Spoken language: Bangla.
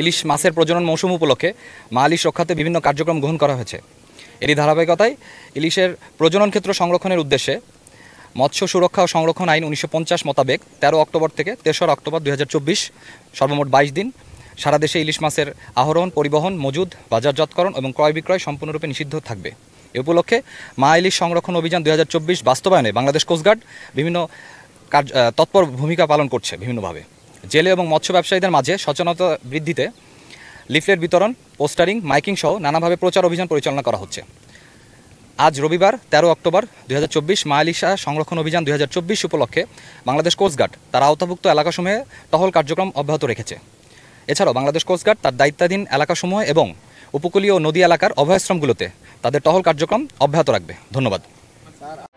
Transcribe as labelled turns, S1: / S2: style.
S1: ইলিশ মাছের প্রজনন মৌসুম উপলক্ষে মা ইলিশ রক্ষাতে বিভিন্ন কার্যক্রম গ্রহণ করা হয়েছে এরই ধারাবাহিকতায় ইলিশের প্রজনন ক্ষেত্র সংরক্ষণের উদ্দেশ্যে মৎস্য সুরক্ষা ও সংরক্ষণ আইন উনিশশো মোতাবেক তেরো অক্টোবর থেকে তেসরা অক্টোবর দুই সর্বমোট বাইশ দিন সারা দেশে ইলিশ মাছের আহরণ পরিবহন মজুদ বাজারজাতকরণ এবং ক্রয় বিক্রয় সম্পূর্ণরূপে নিষিদ্ধ থাকবে এ উপলক্ষে মা ইলিশ সংরক্ষণ অভিযান দুই বাস্তবায়নে বাংলাদেশ কোস্টগার্ড বিভিন্ন কার্য তৎপর ভূমিকা পালন করছে বিভিন্নভাবে জেলে এবং মৎস্য ব্যবসায়ীদের মাঝে সচেতনতা বৃদ্ধিতে লিফলেট বিতরণ পোস্টারিং মাইকিং সহ নানাভাবে প্রচার অভিযান পরিচালনা করা হচ্ছে আজ রবিবার ১৩ অক্টোবর দুই হাজার চব্বিশ মায়ালিশা সংরক্ষণ অভিযান দুই হাজার চব্বিশ উপলক্ষে বাংলাদেশ কোস্টগার্ড তার আওতাভুক্ত এলাকাসমূহে টহল কার্যক্রম অব্যাহত রেখেছে এছাড়াও বাংলাদেশ কোস্টগার্ড তার দায়িত্বাধীন এলাকাসমূহ এবং উপকূলীয় নদী এলাকার অভয়াশ্রমগুলোতে তাদের টহল কার্যক্রম অব্যাহত রাখবে ধন্যবাদ